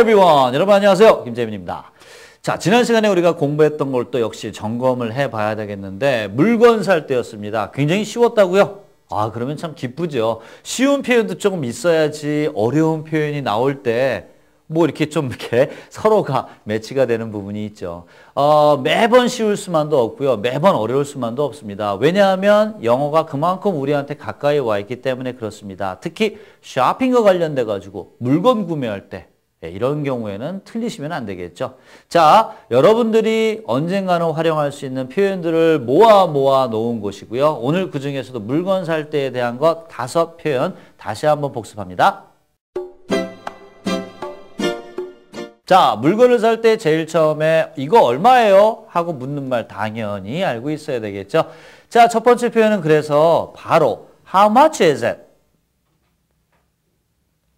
everyone. 여러분 안녕하세요. 김재민입니다. 자, 지난 시간에 우리가 공부했던 걸 또 역시 점검을 해 봐야 되겠는데 물건 살 때였습니다. 굉장히 쉬웠다고요? 아, 그러면 참 기쁘죠. 쉬운 표현도 조금 있어야지 어려운 표현이 나올 때 뭐 이렇게 좀 이렇게 서로가 매치가 되는 부분이 있죠. 어, 매번 쉬울 수만도 없고요. 매번 어려울 수만도 없습니다. 왜냐하면 영어가 그만큼 우리한테 가까이 와 있기 때문에 그렇습니다. 특히 쇼핑과 관련돼 가지고 물건 구매할 때 예, 이런 경우에는 틀리시면 안 되겠죠. 자, 여러분들이 언젠가는 활용할 수 있는 표현들을 모아 모아 놓은 곳이고요 오늘 그 중에서도 물건 살 때에 대한 것 다섯 표현 다시 한번 복습합니다. 자, 물건을 살 때 제일 처음에 이거 얼마예요? 하고 묻는 말 당연히 알고 있어야 되겠죠. 자, 첫 번째 표현은 그래서 바로 how much is it?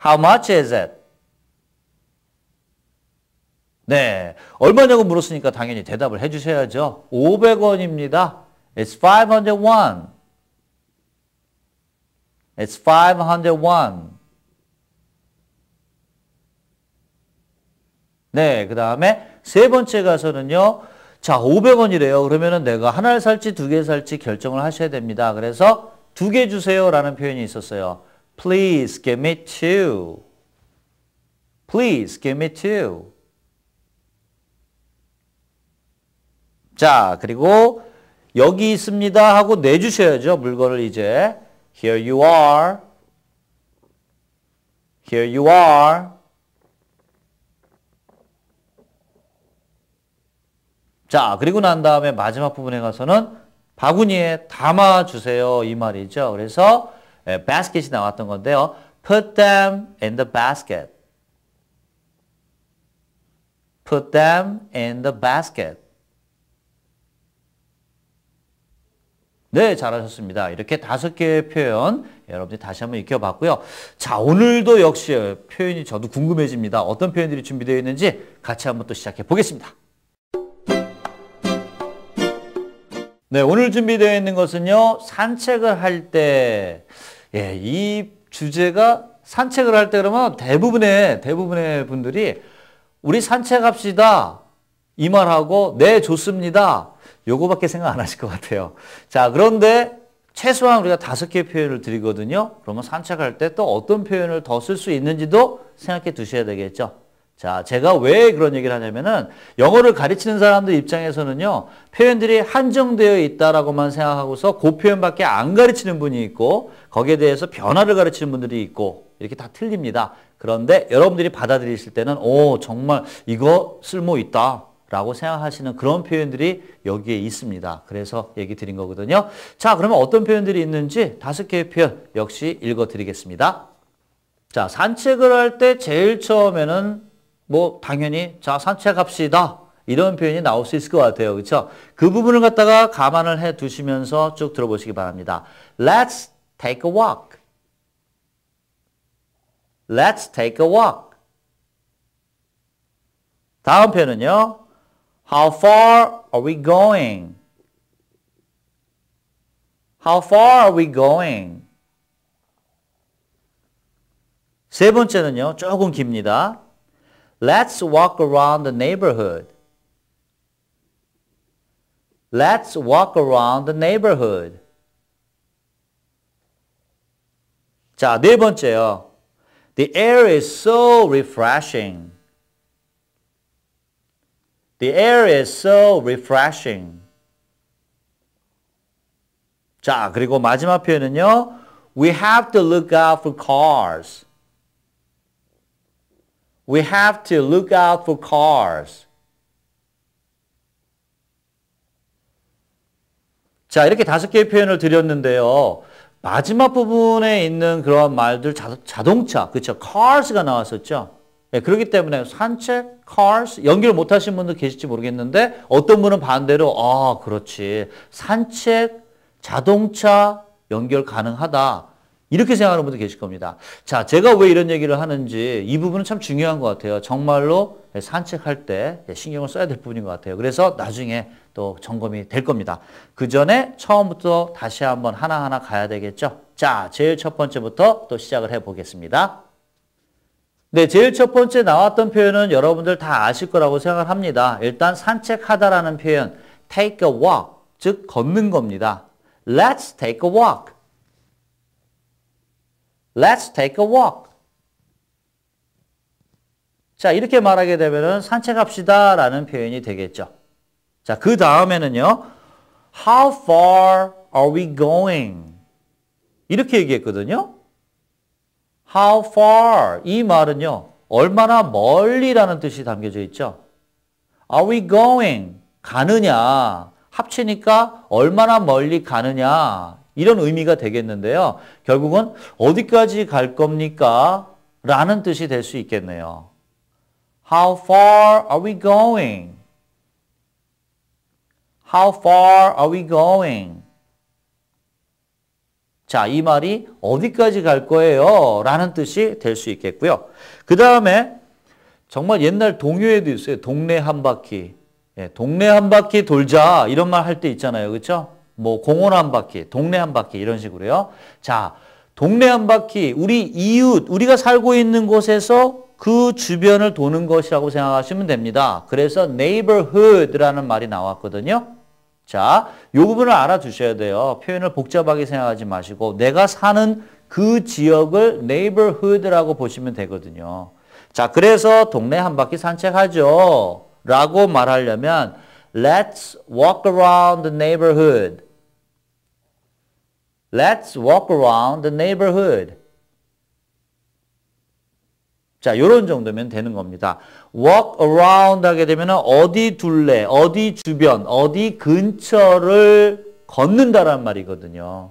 How much is it? 네. 얼마냐고 물었으니까 당연히 대답을 해주셔야죠. 500원입니다. It's 501. It's 501. 네. 그 다음에 세 번째 가서는요. 자, 500원이래요. 그러면은 내가 하나를 살지 두 개 살지 결정을 하셔야 됩니다. 그래서 두 개 주세요라는 표현이 있었어요. Please give me two. Please give me two. 자, 그리고 여기 있습니다 하고 내주셔야죠. 물건을 이제 Here you are. Here you are. 자, 그리고 난 다음에 마지막 부분에 가서는 바구니에 담아주세요. 이 말이죠. 그래서 예, basket이 나왔던 건데요. Put them in the basket. Put them in the basket. 네, 잘하셨습니다. 이렇게 다섯 개의 표현 여러분이 다시 한번 익혀봤고요. 자, 오늘도 역시 표현이 저도 궁금해집니다. 어떤 표현들이 준비되어 있는지 같이 한번 또 시작해 보겠습니다. 네, 오늘 준비되어 있는 것은요. 산책을 할 때, 예, 이 주제가 산책을 할 때 그러면 대부분의, 대부분의 분들이 우리 산책합시다. 이 말하고, 네, 좋습니다. 요거밖에 생각 안 하실 것 같아요. 자, 그런데 최소한 우리가 다섯 개의 표현을 드리거든요. 그러면 산책할 때 또 어떤 표현을 더 쓸 수 있는지도 생각해 두셔야 되겠죠. 자, 제가 왜 그런 얘기를 하냐면은 영어를 가르치는 사람들 입장에서는요. 표현들이 한정되어 있다라고만 생각하고서 그 표현밖에 안 가르치는 분이 있고 거기에 대해서 변화를 가르치는 분들이 있고 이렇게 다 틀립니다. 그런데 여러분들이 받아들이실 때는 오, 정말 이거 쓸모 있다. 라고 생각하시는 그런 표현들이 여기에 있습니다. 그래서 얘기 드린 거거든요. 자, 그러면 어떤 표현들이 있는지 다섯 개의 표현 역시 읽어 드리겠습니다. 자, 산책을 할 때 제일 처음에는 뭐 당연히 자, 산책합시다. 이런 표현이 나올 수 있을 것 같아요. 그렇죠? 그 부분을 갖다가 감안을 해 두시면서 쭉 들어보시기 바랍니다. Let's take a walk. Let's take a walk. 다음 표현은요. How far are we going? How far are we going? 세 번째는요. 조금 깁니다. Let's walk around the neighborhood. Let's walk around the neighborhood. 자, 네 번째요. The air is so refreshing. The air is so refreshing. 자, 그리고 마지막 표현은요. We have to look out for cars. We have to look out for cars. 자, 이렇게 다섯 개의 표현을 드렸는데요. 마지막 부분에 있는 그런 말들 자, 동차 그렇죠? cars가 나왔었죠? 예, 그렇기 때문에 산책, cars 연결 못 하신 분도 계실지 모르겠는데 어떤 분은 반대로 아 그렇지 산책, 자동차 연결 가능하다 이렇게 생각하는 분도 계실 겁니다. 자 제가 왜 이런 얘기를 하는지 이 부분은 참 중요한 것 같아요. 정말로 예, 산책할 때 예, 신경을 써야 될 부분인 것 같아요. 그래서 나중에 또 점검이 될 겁니다. 그 전에 처음부터 다시 한번 하나하나 가야 되겠죠. 자 제일 첫 번째부터 또 시작을 해보겠습니다. 네, 제일 첫 번째 나왔던 표현은 여러분들 다 아실 거라고 생각을 합니다. 일단 산책하다라는 표현, take a walk, 즉 걷는 겁니다. Let's take a walk. Let's take a walk. 자, 이렇게 말하게 되면 산책합시다 라는 표현이 되겠죠. 자, 그 다음에는요. How far are we going? 이렇게 얘기했거든요. how far 이 말은요. 얼마나 멀리라는 뜻이 담겨져 있죠. Are we going? 가느냐. 합치니까 얼마나 멀리 가느냐. 이런 의미가 되겠는데요. 결국은 어디까지 갈 겁니까? 라는 뜻이 될 수 있겠네요. How far are we going? How far are we going? 자, 이 말이 어디까지 갈 거예요? 라는 뜻이 될 수 있겠고요. 그 다음에 정말 옛날 동요에도 있어요. 동네 한 바퀴. 예, 동네 한 바퀴 돌자 이런 말 할 때 있잖아요. 그렇죠? 뭐 공원 한 바퀴, 동네 한 바퀴 이런 식으로요. 자, 동네 한 바퀴 우리 이웃, 우리가 살고 있는 곳에서 그 주변을 도는 것이라고 생각하시면 됩니다. 그래서 neighborhood라는 말이 나왔거든요. 자, 요 부분을 알아두셔야 돼요. 표현을 복잡하게 생각하지 마시고 내가 사는 그 지역을 neighborhood라고 보시면 되거든요. 자, 그래서 동네 한 바퀴 산책하죠. 라고 말하려면 let's walk around the neighborhood. let's walk around the neighborhood. 자, 요런 정도면 되는 겁니다. walk around 하게 되면 어디 둘레, 어디 주변, 어디 근처를 걷는다란 말이거든요.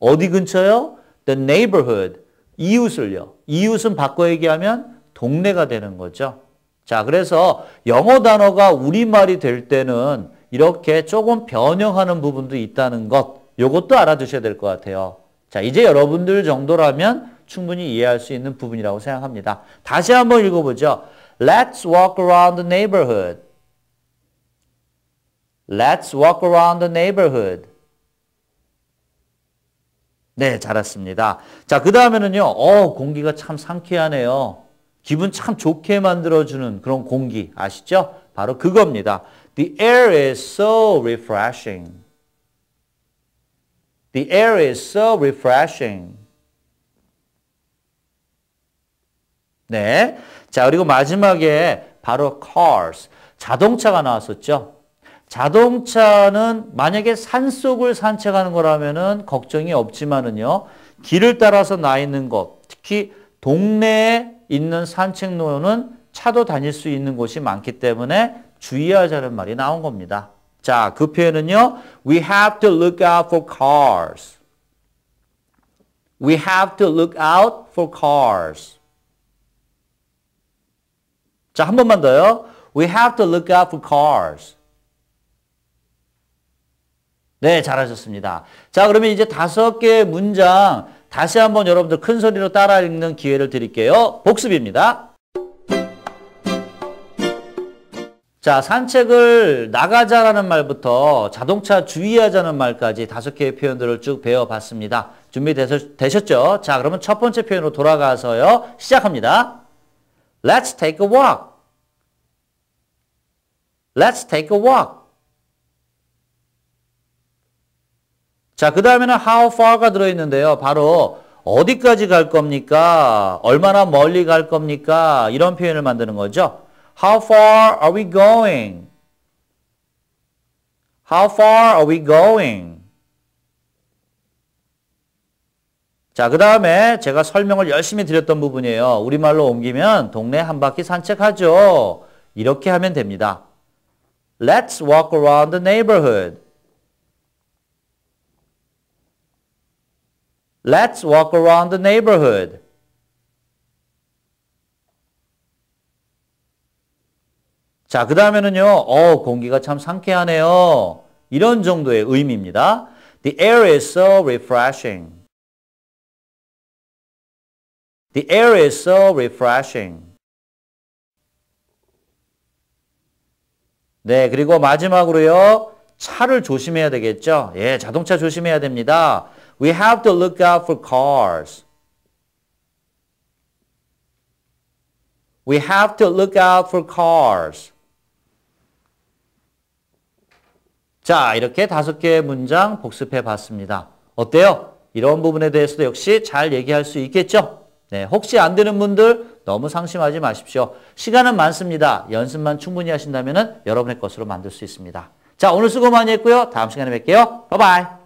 어디 근처요? the neighborhood. 이웃을요. 이웃은 바꿔 얘기하면 동네가 되는 거죠. 자, 그래서 영어 단어가 우리말이 될 때는 이렇게 조금 변형하는 부분도 있다는 것, 요것도 알아두셔야 될 것 같아요. 자, 이제 여러분들 정도라면 충분히 이해할 수 있는 부분이라고 생각합니다. 다시 한번 읽어보죠. Let's walk around the neighborhood. Let's walk around the neighborhood. 네, 잘했습니다. 자, 그 다음에는요. 어, 공기가 참 상쾌하네요. 기분 참 좋게 만들어주는 그런 공기 아시죠? 바로 그겁니다. The air is so refreshing. The air is so refreshing. 네. 자, 그리고 마지막에 바로 cars. 자동차가 나왔었죠. 자동차는 만약에 산속을 산책하는 거라면은 걱정이 없지만은요. 길을 따라서 나 있는 것, 특히 동네에 있는 산책로는 차도 다닐 수 있는 곳이 많기 때문에 주의하자는 말이 나온 겁니다. 자, 그 표현은요. We have to look out for cars. We have to look out for cars. 자, 한 번만 더요. We have to look out for cars. 네, 잘하셨습니다. 자, 그러면 이제 다섯 개의 문장 다시 한번 여러분들 큰 소리로 따라 읽는 기회를 드릴게요. 복습입니다. 자, 산책을 나가자라는 말부터 자동차 주의하자는 말까지 다섯 개의 표현들을 쭉 배워봤습니다. 준비되셨죠? 자, 그러면 첫 번째 표현으로 돌아가서요. 시작합니다. Let's take a walk. Let's take a walk. 자, 그 다음에는 how far가 들어있는데요. 바로 어디까지 갈 겁니까? 얼마나 멀리 갈 겁니까? 이런 표현을 만드는 거죠. How far are we going? How far are we going? 자, 그 다음에 제가 설명을 열심히 드렸던 부분이에요. 우리말로 옮기면 동네 한 바퀴 산책하죠. 이렇게 하면 됩니다. Let's walk around the neighborhood. Let's walk around the neighborhood. 자, 그 다음에는요, 어 공기가 참 상쾌하네요. 이런 정도의 의미입니다. The air is so refreshing. The air is so refreshing. 네, 그리고 마지막으로요. 차를 조심해야 되겠죠? 예, 자동차 조심해야 됩니다. We have to look out for cars. We have to look out for cars. 자, 이렇게 다섯 개의 문장 복습해 봤습니다. 어때요? 이런 부분에 대해서도 역시 잘 얘기할 수 있겠죠? 네, 혹시 안 되는 분들 너무 상심하지 마십시오. 시간은 많습니다. 연습만 충분히 하신다면 여러분의 것으로 만들 수 있습니다. 자, 오늘 수고 많이 했고요. 다음 시간에 뵐게요. 바이바이.